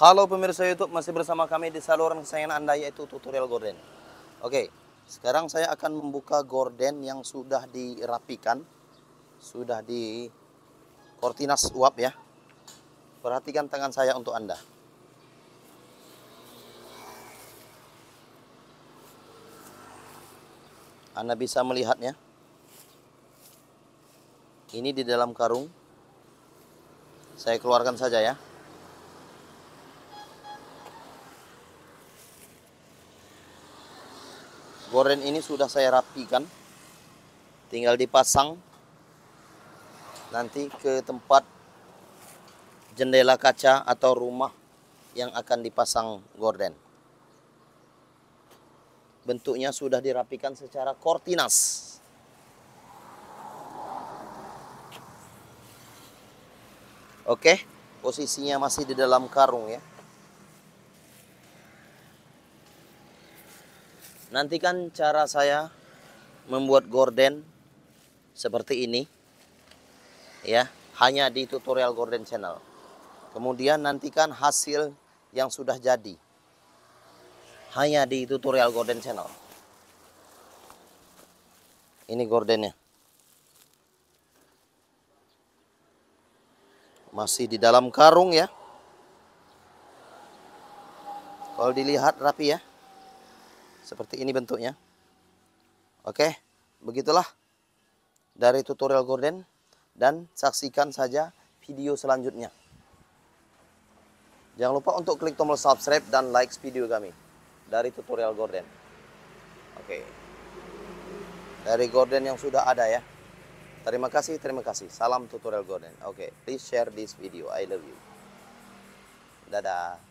Halo pemirsa YouTube, masih bersama kami di saluran kesayangan Anda yaitu tutorial gorden. Oke, sekarang saya akan membuka gorden yang sudah dirapikan, sudah di kortinas uap ya. Perhatikan tangan saya untuk Anda. Anda bisa melihatnya. Ini di dalam karung. Saya keluarkan saja ya. goreng ini sudah saya rapikan. Tinggal dipasang nanti ke tempat jendela kaca atau rumah yang akan dipasang gorden. Bentuknya sudah dirapikan secara kortinas. Oke, posisinya masih di dalam karung ya. Nantikan cara saya membuat gorden seperti ini. Ya, hanya di tutorial gorden channel. Kemudian nantikan hasil yang sudah jadi. Hanya di tutorial gorden channel. Ini gordennya. Masih di dalam karung ya. Kalau dilihat rapi ya. Seperti ini bentuknya. Oke, begitulah dari tutorial gorden dan saksikan saja video selanjutnya. Jangan lupa untuk klik tombol subscribe dan like video kami dari tutorial gorden. Oke. Dari gorden yang sudah ada ya. Terima kasih, terima kasih. Salam tutorial gorden. Oke, please share this video. I love you. Dadah.